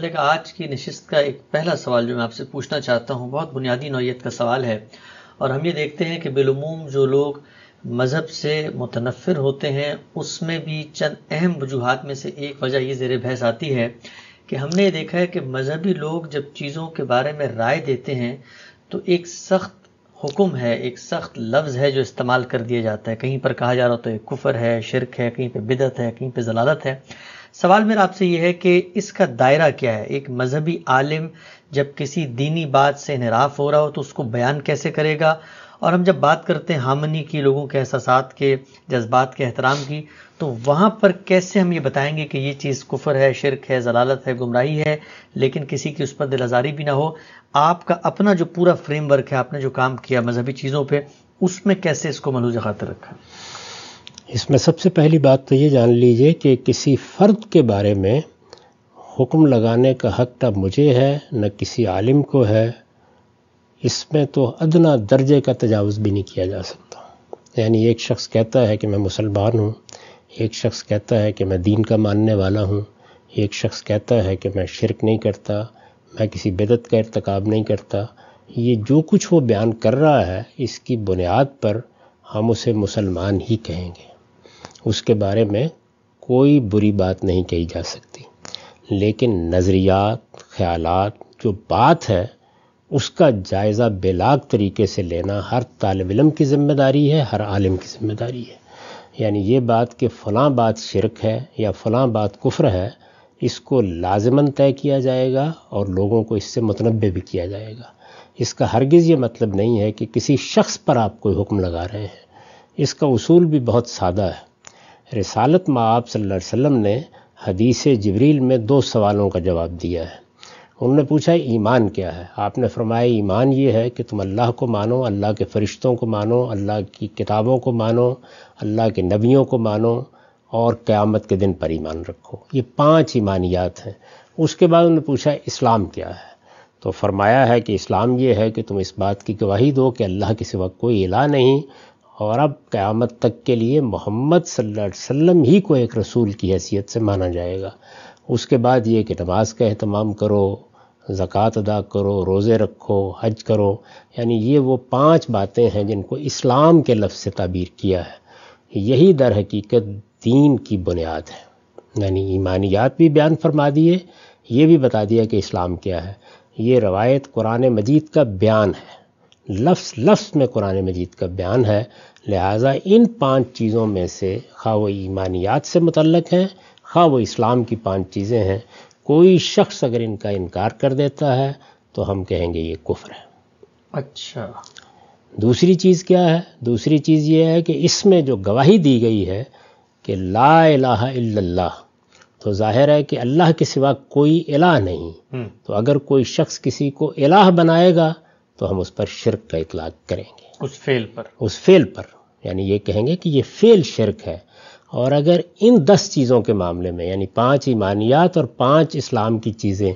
देखा आज की नशस्त का एक पहला सवाल जो मैं आपसे पूछना चाहता हूँ बहुत बुनियादी नौीयत का सवाल है और हम ये देखते हैं कि बिलूम जो लोग मज़हब से मुतनफ़र होते हैं उसमें भी चंद अहम वजूहत में से एक वजह ये ज़ेर बहस आती है कि हमने ये देखा है कि मज़हबी लोग जब चीज़ों के बारे में राय देते हैं तो एक सख्त हुक्म है एक सख्त लफ्ज़ है जो इस्तेमाल कर दिया जाता है कहीं पर कहा जा रहा तो एक कुफर है शिरक है कहीं पर बिदत है कहीं पर जलालत है सवाल मेरा आपसे यह है कि इसका दायरा क्या है एक मजहबी आलिम जब किसी दीनी बात से इनराफ हो रहा हो तो उसको बयान कैसे करेगा और हम जब बात करते हैं हामनी की लोगों के एहसास के जज्बात के एहतराम की तो वहाँ पर कैसे हम ये बताएंगे कि ये चीज़ कुफर है शिरक है जलालत है गुमराही है लेकिन किसी की उस पर दिल आज़ारी भी ना हो आपका अपना जो पूरा फ्रेमवर्क है आपने जो काम किया मजहबी चीज़ों पर उसमें कैसे इसको मलूज खातर रखा इसमें सबसे पहली बात तो ये जान लीजिए कि किसी फ़र्द के बारे में हुक्म लगाने का हक तब तो मुझे है न किसी आलिम को है इसमें तो अदना दर्जे का तजावज़ भी नहीं किया जा सकता यानी एक शख्स कहता है कि मैं मुसलमान हूँ एक शख्स कहता है कि मैं दीन का मानने वाला हूँ एक शख्स कहता है कि मैं शिरक नहीं करता मैं किसी बेदत का इरतकब नहीं करता ये जो कुछ वो बयान कर रहा है इसकी बुनियाद पर हम उसे मुसलमान ही कहेंगे उसके बारे में कोई बुरी बात नहीं कही जा सकती लेकिन नज़रियात ख्याल जो बात है उसका जायज़ा बेलाग तरीके से लेना हर तालब इलम की ज़िम्मेदारी है हर आलिम की ज़िम्मेदारी है यानी ये बात कि फ़लाँ बात शिरक है या फ़लाँ बात कुफ्र है इसको लाजमन तय किया जाएगा और लोगों को इससे मतनबे भी किया जाएगा इसका हरगिज़ ये मतलब नहीं है कि किसी शख्स पर आप कोई हुक्म लगा रहे हैं इसका उसूल भी बहुत सादा है रसालत में आप अलैहि ने हदीस जबरील में दो सवालों का जवाब दिया है उन्होंने पूछा ईमान क्या है आपने फरमाया ईमान ये है कि तुम अल्लाह को मानो अल्लाह के फ़रिश्तों को मानो अल्लाह की किताबों को मानो अल्लाह के नबियों को मानो और क़्यामत के दिन पर ईमान रखो ये पांच ईमानियात हैं उसके बाद उन्होंने पूछा इस्लाम क्या है तो फरमाया है कि इस्लाम ये है कि तुम इस बात की गवाही दो कि अल्लाह के सिवा कोई इला नहीं और अब क़यामत तक के लिए मोहम्मद सल्लल्लाहु वसल्लम ही को एक रसूल की हैसियत से माना जाएगा उसके बाद ये कि नमाज का अहतमाम करो ज़क़़त अदा करो रोज़े रखो हज करो यानी ये वो पांच बातें हैं जिनको इस्लाम के लफ्ज़ से ताबीर किया है यही दर हकीकत दीन की बुनियाद है यानी ईमानियात भी बयान फरमा दिए ये भी बता दिया कि इस्लाम क्या है ये रवायत कुरान मजीद का बयान है लफ्स लफ्स में कुरान मजीद का बयान है लिहाजा इन पाँच चीज़ों में से खा व ईमानियात से मुतलक हैं खा वो इस्लाम की पाँच चीज़ें हैं कोई शख्स अगर इनका इनकार कर देता है तो हम कहेंगे ये कुफ्र है अच्छा दूसरी चीज़ क्या है दूसरी चीज़ ये है कि इसमें जो गवाही दी गई है कि ला इल्लल्लाह तो जाहिर है कि अल्लाह के सिवा कोई इला नहीं हम्म। तो अगर कोई शख्स किसी को इलाह बनाएगा तो हम उस पर शिरक का इतलाक करेंगे उस फेल पर उस फेल पर यानी ये कहेंगे कि ये फेल शिरक है और अगर इन दस चीज़ों के मामले में यानी पांच ईमानियात और पांच इस्लाम की चीज़ें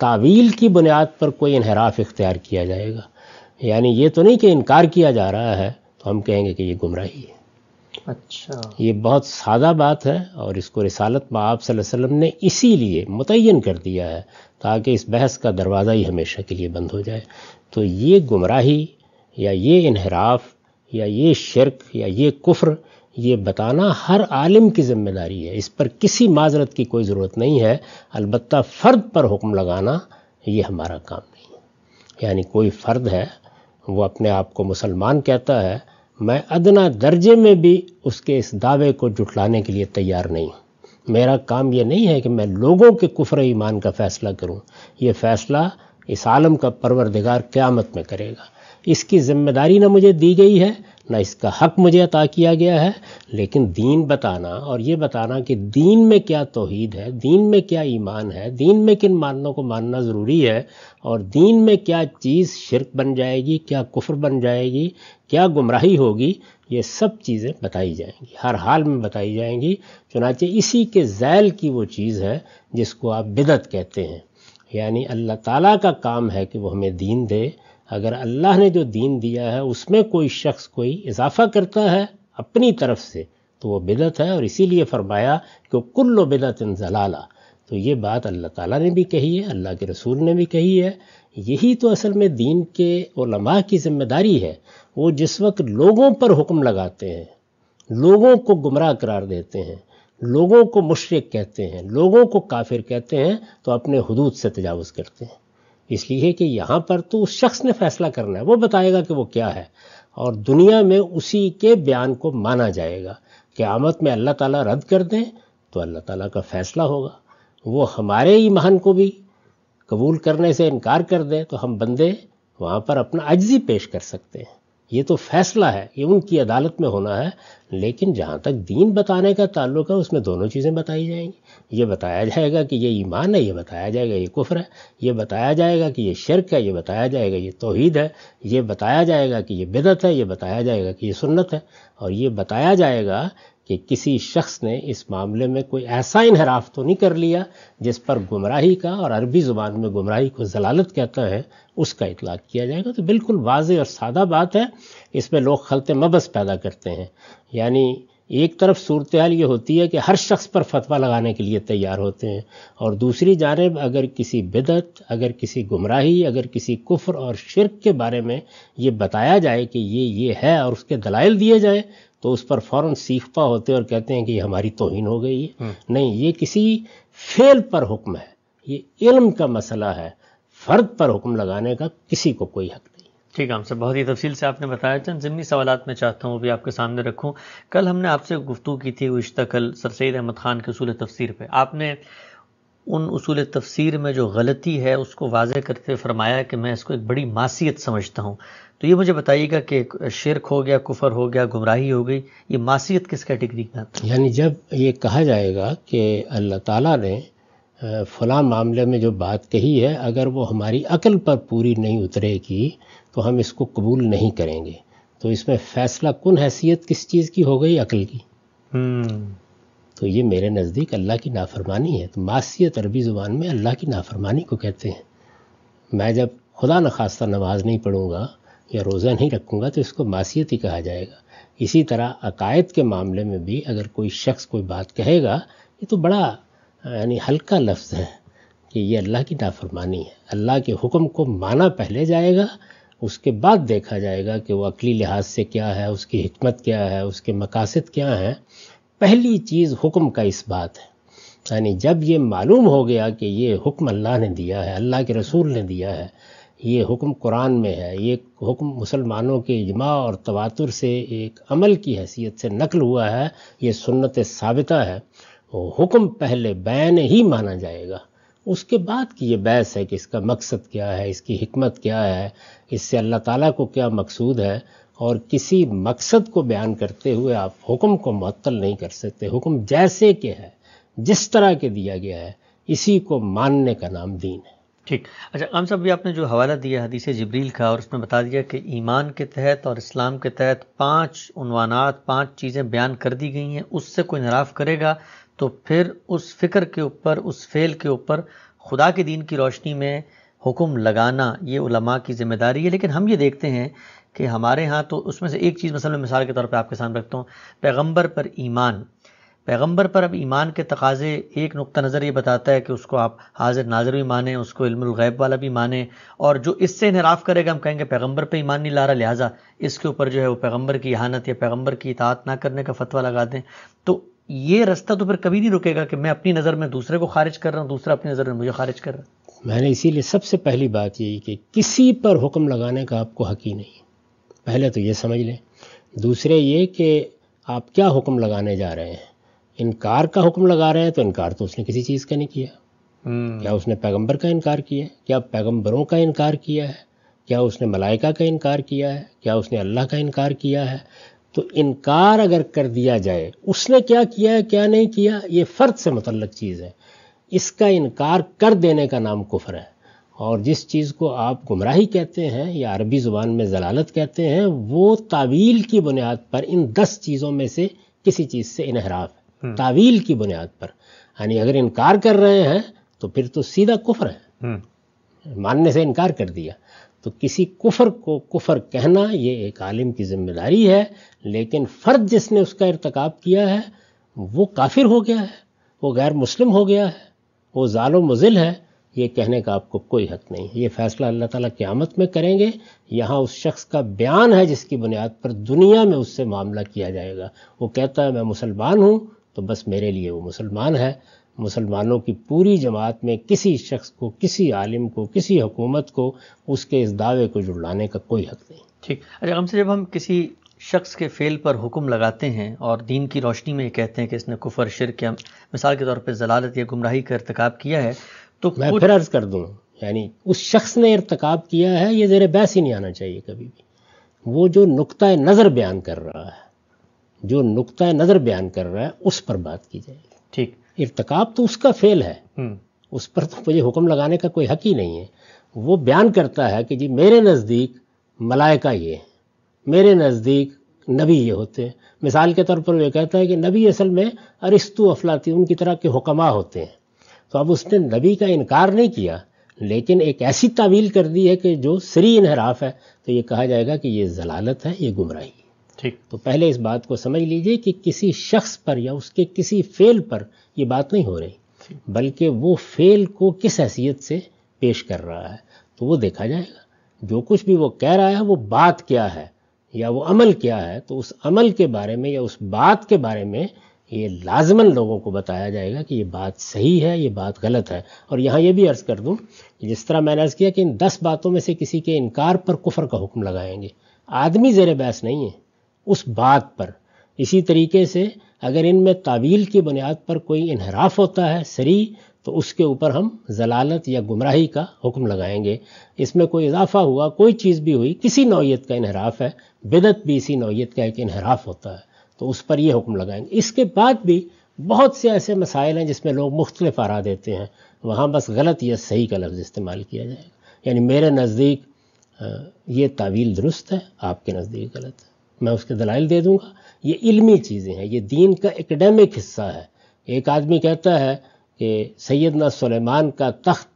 तावील की बुनियाद पर कोई इनहराफ इख्तियार किया जाएगा यानी ये तो नहीं कि इनकार किया जा रहा है तो हम कहेंगे कि ये गुमराही है अच्छा ये बहुत सादा बात है और इसको रिसालत में आप वसल्लम ने इसीलिए मुतन कर दिया है ताकि इस बहस का दरवाज़ा ही हमेशा के लिए बंद हो जाए तो ये गुमराही या ये इनहराफ या ये शर्क या ये कुफ्र ये बताना हर आलिम की जिम्मेदारी है इस पर किसी माजरत की कोई ज़रूरत नहीं है अलबत् फ़र्द पर हुक्म लगाना ये हमारा काम नहीं है यानी कोई फ़र्द है वो अपने आप को मुसलमान कहता है मैं अदना दर्जे में भी उसके इस दावे को जुटलाने के लिए तैयार नहीं हूँ मेरा काम यह नहीं है कि मैं लोगों के कुफर ईमान का फ़ैसला करूँ ये फ़ैसला इस आलम का परवरदिगार क़्यामत में करेगा इसकी जिम्मेदारी ना मुझे दी गई है ना इसका हक मुझे अता किया गया है लेकिन दीन बताना और ये बताना कि दीन में क्या तोहद है दीन में क्या ईमान है दीन में किन माननों को मानना ज़रूरी है और दीन में क्या चीज़ शिरक बन जाएगी क्या कुफर बन जाएगी क्या गुमराही होगी ये सब चीज़ें बताई जाएंगी हर हाल में बताई जाएंगी चुनाचे इसी के जैल की वो चीज़ है जिसको आप बिदत कहते हैं यानी अल्लाह ताला का काम है कि वो हमें दीन दे अगर अल्लाह ने जो दीन दिया है उसमें कोई शख्स कोई इजाफा करता है अपनी तरफ से तो वो बिदत है और इसीलिए फरमाया कि कुल्लो बिदत इन जलाला तो ये बात अल्लाह ताला ने भी कही है अल्लाह के रसूल ने भी कही है यही तो असल में दीन के लम्बा की जिम्मेदारी है वो जिस वक्त लोगों पर हुक्म लगाते हैं लोगों को गुमराह करार देते हैं लोगों को मुशरक कहते हैं लोगों को काफिर कहते हैं तो अपने हदूद से तजावज़ करते हैं इसलिए कि यहाँ पर तो उस शख्स ने फैसला करना है वो बताएगा कि वो क्या है और दुनिया में उसी के बयान को माना जाएगा कि आमद में अल्लाह ताला रद्द कर दें तो अल्लाह ताला का फ़ैसला होगा वो हमारे ईमान को भी कबूल करने से इनकार कर दे तो हम बंदे वहाँ पर अपना अजी पेश कर सकते हैं ये तो फैसला है ये उनकी अदालत में होना है लेकिन जहाँ तक दीन बताने का ताल्लुक है उसमें दोनों चीज़ें बताई जाएंगी ये बताया जाएगा कि ये ईमान है ये बताया जाएगा ये कुफर है ये बताया जाएगा कि ये शर्क है ये बताया जाएगा ये तोहहीद है ये बताया जाएगा कि ये बिदत है ये बताया जाएगा कि ये सुन्नत है और ये बताया जाएगा कि किसी शख्स ने इस मामले में कोई ऐसा इनहराफ तो नहीं कर लिया जिस पर गुमराही का और अरबी ज़ुबान में गुमराही को जलालत कहता है उसका इतलाक़ किया जाएगा तो बिल्कुल वाज और सादा बात है इसमें लोग खलते मबस पैदा करते हैं यानी एक तरफ सूरत हाल ये होती है कि हर शख्स पर फतवा लगाने के लिए तैयार होते हैं और दूसरी जानब अगर किसी बिदत अगर किसी गुमराही अगर किसी कुफ्र और शिरक के बारे में ये बताया जाए कि ये ये है और उसके दलाइल दिए जाए तो उस पर फ़ौरन सीखपा होते और कहते हैं कि हमारी तोहिन हो गई है हम्म। नहीं ये किसी फेल पर हुक्म है ये इल्म का मसला है फ़र्द पर हुक्म लगाने का किसी को कोई हक नहीं ठीक है हमसे बहुत ही तफसील से आपने बताया चंद ज़मनी सवाल मैं चाहता हूँ वो भी आपके सामने रखूँ कल हमने आपसे गुफ्तू की थी उश्ता कल सर सैद अहमद ख़ान के असूल तफसीर पर आपने उन उसूल तफसीर में जो गलती है उसको वाजह करते फरमाया कि मैं इसको एक बड़ी मासीत समझता हूँ तो ये मुझे बताइएगा कि शिरक हो गया कुफर हो गया गुमराही हो गई ये मासीत किस कैटेगरी का यानी जब ये कहा जाएगा कि अल्लाह ताला ने फलां मामले में जो बात कही है अगर वो हमारी अकल पर पूरी नहीं उतरेगी तो हम इसको कबूल नहीं करेंगे तो इसमें फ़ैसला कन हैसियत किस चीज़ की हो गई अकल की हम्म। तो ये मेरे नज़दीक अल्लाह की नाफरमानी है तो मासीत अरबी ज़ुबान में अल्लाह की नाफरमानी को कहते हैं मैं जब खुदा न खास्ता नमाज़ नहीं पढ़ूँगा या रोज़ा नहीं रखूँगा तो इसको मासीत ही कहा जाएगा इसी तरह अकायद के मामले में भी अगर कोई शख्स कोई बात कहेगा ये तो बड़ा यानी हल्का लफ्ज़ है कि ये अल्लाह की नाफरमानी है अल्लाह के हुक्म को माना पहले जाएगा उसके बाद देखा जाएगा कि वो अकली लिहाज से क्या है उसकी हमत क्या है उसके मकासद क्या हैं पहली चीज़ हुक्म का इस बात है यानी जब ये मालूम हो गया कि ये हुक्म अल्लाह ने दिया है अल्लाह के रसूल ने दिया है ये हुक्म कुरान में है ये हुक्म मुसलमानों के इजमा और तवातुर से एक अमल की हैसियत से नकल हुआ है ये सुन्नत साबिता है हुक्म पहले बैन ही माना जाएगा उसके बाद की ये बहस है कि इसका मकसद क्या है इसकी हमत क्या है इससे अल्लाह ताला को क्या मकसूद है और किसी मकसद को बयान करते हुए आप हुक्म को मअतल नहीं कर सकते हुक्म जैसे के है जिस तरह के दिया गया है इसी को मानने का नाम दीन है ठीक अच्छा आम साहब भी आपने जो हवाला दिया हदीस जबरील का और उसमें बता दिया कि ईमान के तहत और इस्लाम के तहत पाँच उनवानात पाँच चीज़ें बयान कर दी गई हैं उससे कोई इनराफ़ करेगा तो फिर उस फ़िक्र के ऊपर उस फेल के ऊपर खुदा के दीन की रोशनी में हुक्म लगाना ये उलमा की ज़िम्मेदारी है लेकिन हम ये देखते हैं कि हमारे यहाँ तो उसमें से एक चीज़ मसल मिसाल के तौर पर आपके सामने रखता हूँ पैगम्बर पर ईमान पैगम्बर पर अब ईमान के तकाजे एक नुकता नज़र ये बताता है कि उसको आप हाजिर नाजर भी माने उसको इल्मैब वाला भी माने और जो इससे इनराफ़ करेगा हम कहेंगे पैगम्बर पर ईमान नहीं ला रहा लिहाजा इसके ऊपर जो है वो पैगम्बर की हानत या पैगम्बर की इतात ना करने का फतवा लगा दें तो ये रास्ता तो फिर कभी नहीं रुकेगा कि मैं अपनी नज़र में दूसरे को खारिज कर रहा हूँ दूसरा अपनी नज़र में मुझे खारिज कर रहा हूँ मैंने इसीलिए सबसे पहली बात यही कि किसी पर हुक्म लगाने का आपको हकी नहीं पहले तो ये समझ लें दूसरे ये कि आप क्या हुक्म लगाने जा रहे हैं इनकार का हुक्म लगा रहे हैं तो इनकार तो उसने किसी चीज़ का नहीं किया हम्म। क्या उसने पैगंबर का इनकार किया है क्या पैगंबरों का इनकार किया है क्या उसने मलाइका का इनकार किया है क्या उसने अल्लाह का इनकार किया है तो इनकार अगर कर दिया जाए उसने क्या किया है क्या नहीं किया ये फ़र्द से मतलब चीज़ है इसका इनकार कर देने का नाम कुफर है और जिस चीज़ को आप गुमराही कहते हैं या अरबी ज़ुबान में जलालत कहते हैं वो तावील की बुनियाद पर इन दस चीज़ों में से किसी चीज़ से इनहराफ है हम्म। तावील की बुनियाद पर यानी अगर इनकार कर रहे हैं तो फिर तो सीधा कुफर है हम्म। मानने से इनकार कर दिया तो किसी कुफर को कुफर कहना ये एक आलिम की जिम्मेदारी है लेकिन फ़र्द जिसने उसका इरतकब किया है वो काफिर हो गया है वो गैर मुस्लिम हो गया है वो ालो मुजिल है ये कहने का आपको कोई हक नहीं ये फैसला अल्लाह ताला क़्यामत में करेंगे यहाँ उस शख्स का बयान है जिसकी बुनियाद पर दुनिया में उससे मामला किया जाएगा वो कहता है मैं मुसलमान हूँ तो बस मेरे लिए वो मुसलमान है मुसलमानों की पूरी जमात में किसी शख्स को किसी आलिम को किसी हुकूमत को उसके इस दावे को जुड़ाने का कोई हक नहीं ठीक अच्छा हमसे जब हम किसी शख्स के फेल पर हुक्म लगाते हैं और दीन की रोशनी में कहते हैं कि इसने कुफर शिर किया मिसाल के तौर पर जलालत या गुमराही का इरतकब किया है तो मैं फिर अर्ज कर दूँ यानी उस शख्स ने इरतकब किया है ये ज़ेर बहस ही नहीं आना चाहिए कभी भी वो जो नुक़ नज़र बयान कर रहा है जो नुकता नज़र बयान कर रहा है उस पर बात की जाएगी ठीक इरतकब तो उसका फेल है हम्म। उस पर तो मुझे हुक्म लगाने का कोई हक ही नहीं है वो बयान करता है कि जी मेरे नज़दीक मलायका ये मेरे नज़दीक नबी ये होते हैं मिसाल के तौर पर वो कहता है कि नबी असल में अरिस्तु अफलाती उनकी तरह के हुक्मा होते हैं तो अब उसने नबी का इनकार नहीं किया लेकिन एक ऐसी तावील कर दी है कि जो सरी इनहराफ है तो ये कहा जाएगा कि ये जलालत है ये गुमराही ठीक तो पहले इस बात को समझ लीजिए कि किसी शख्स पर या उसके किसी फेल पर ये बात नहीं हो रही बल्कि वो फेल को किस हैसियत से पेश कर रहा है तो वो देखा जाएगा जो कुछ भी वो कह रहा है वो बात क्या है या वो अमल क्या है तो उस अमल के बारे में या उस बात के बारे में ये लाजमन लोगों को बताया जाएगा कि ये बात सही है ये बात गलत है और यहाँ ये भी अर्ज़ कर दूँ कि जिस तरह मैंने अर्ज़ किया कि इन दस बातों में से किसी के इनकार पर कुफर का हुक्म लगाएंगे आदमी ज़ेर बहस नहीं है उस बात पर इसी तरीके से अगर इनमें तावील की बुनियाद पर कोई इनहराफ होता है सरी तो उसके ऊपर हम जलालत या गुमराही का हुक्म लगाएंगे इसमें कोई इजाफा हुआ कोई चीज़ भी हुई किसी नौीयत का इनहराफ है बिदत भी इसी नौीयत का एक इनहराफ होता है तो उस पर यह हुक्म लगाएंगे इसके बाद भी बहुत से ऐसे मसाइल हैं जिसमें लोग मुख्तलिफ आरा देते हैं वहाँ बस गलत या सही का लफ्ज़ इस्तेमाल किया जाएगा यानी मेरे नज़दीक ये तावील दुरुस्त है आपके नज़दीक गलत है मैं उसके दलाइल दे दूँगा ये इल्मी चीज़ें हैं ये दीन का एकेडमिक हिस्सा है एक आदमी कहता है कि सैदना सुलेमान का तख्त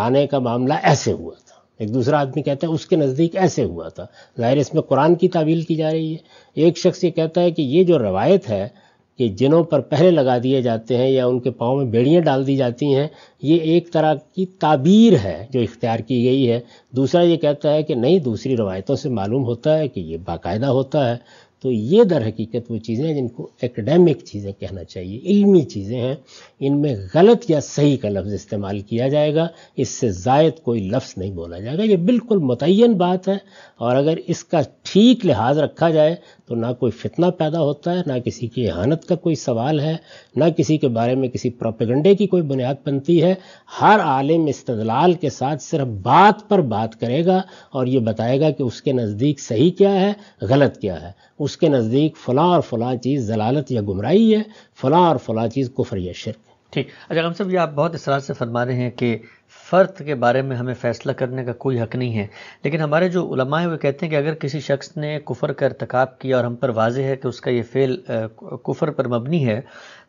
लाने का मामला ऐसे हुआ था एक दूसरा आदमी कहता है उसके नज़दीक ऐसे हुआ था ज़ाहिर इसमें कुरान की तावील की जा रही है एक शख्स ये कहता है कि ये जो रवायत है कि जिनों पर पहले लगा दिए जाते हैं या उनके पाँव में बेड़ियाँ डाल दी जाती हैं ये एक तरह की ताबीर है जो इख्तियार की गई है दूसरा ये कहता है कि नहीं दूसरी रवायतों से मालूम होता है कि ये बाकायदा होता है तो ये दर हकीकत वो चीज़ें हैं जिनको एकेडमिक चीज़ें कहना चाहिए इल्मी चीज़ें हैं इनमें गलत या सही का लफ्ज़ इस्तेमाल किया जाएगा इससे जायद कोई लफ्ज़ नहीं बोला जाएगा ये बिल्कुल मुतन बात है और अगर इसका ठीक लिहाज रखा जाए तो ना कोई फितना पैदा होता है ना किसी की एहानत का कोई सवाल है ना किसी के बारे में किसी प्रोपेगंडे की कोई बुनियाद बनती है हर आलिम इस्तलाल के साथ सिर्फ बात पर बात करेगा और ये बताएगा कि उसके नज़दीक सही क्या है गलत क्या है उसके नज़दीक फ़लाँ और फ़लाँ चीज़ जलालत या गुमराही है फ़लाँ और फ़लाँ चीज़ कुफर या शिरक ठीक अच्छा हम सब ये आप बहुत इसरार से फरमा रहे हैं कि फ़र्द के बारे में हमें फ़ैसला करने का कोई हक नहीं है लेकिन हमारे जो उलमा हैं वो कहते हैं कि अगर किसी शख्स ने कुफ़र का इरतकब किया और हम पर वाज है कि उसका ये फ़ेल कुफ़र पर मबनी है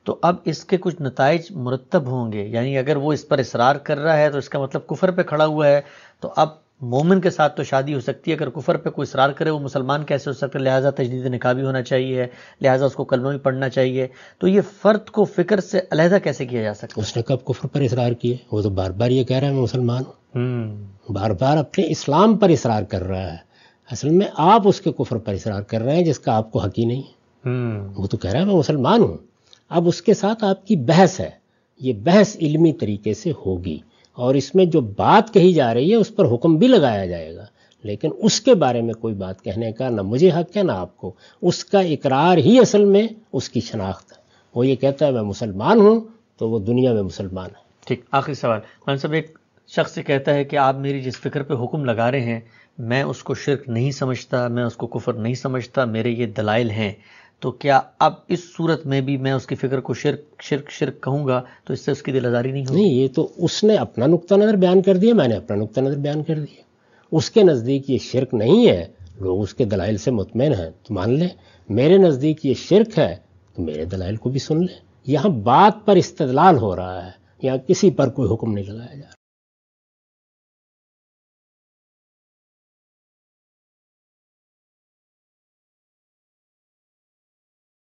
तो अब इसके कुछ नतज मुरतब होंगे यानी अगर वो इस पर इसरार कर रहा है तो इसका मतलब कुफ़र पर खड़ा हुआ है तो अब मोमिन के साथ तो शादी हो सकती है अगर कुफर पे कोई इसरार करे वो मुसलमान कैसे हो सकता है लिहाजा तजदीद निका भी होना चाहिए लिहाजा उसको कलमा भी पढ़ना चाहिए तो ये फ़र्द को फ़िक्र से अलहदा कैसे किया जा सकता है उसने कब कुफर पर इसरार किए वो तो बार बार ये कह रहा है मैं मुसलमान हूँ हम्म। बार बार अपने इस्लाम पर इसरार कर रहा है असल में आप उसके कुफर पर इसरार कर रहे हैं जिसका आपको हक ही नहीं है हम्म। वो तो कह रहा है मैं मुसलमान हूँ अब उसके साथ आपकी बहस है ये बहस इलमी तरीके से होगी और इसमें जो बात कही जा रही है उस पर हुक्म भी लगाया जाएगा लेकिन उसके बारे में कोई बात कहने का ना मुझे हक है ना आपको उसका इकरार ही असल में उसकी शनाख्त है वो ये कहता है मैं मुसलमान हूँ तो वो दुनिया में मुसलमान है ठीक आखिरी सवाल खान साहब एक शख्स कहता है कि आप मेरी जिस फिक्र पे हुक्म लगा रहे हैं मैं उसको शिरक नहीं समझता मैं उसको कुफर नहीं समझता मेरे ये दलाइल हैं तो क्या अब इस सूरत में भी मैं उसकी फ़िक्र को शिरक शिरक शिरक कहूंगा तो इससे उसकी दिल नहीं होगी नहीं ये तो उसने अपना नुकता नज़र बयान कर दिया मैंने अपना नुकता नज़र बयान कर दिया उसके नज़दीक ये शिरक नहीं है लोग उसके दलाइल से मुतमिन हैं तो मान लें मेरे नज़दीक ये शिरक है तो मेरे दलाइल को भी सुन लें यहां बात पर इस्तलाल हो रहा है यहां किसी पर कोई हुक्म नहीं लगाया जा रहा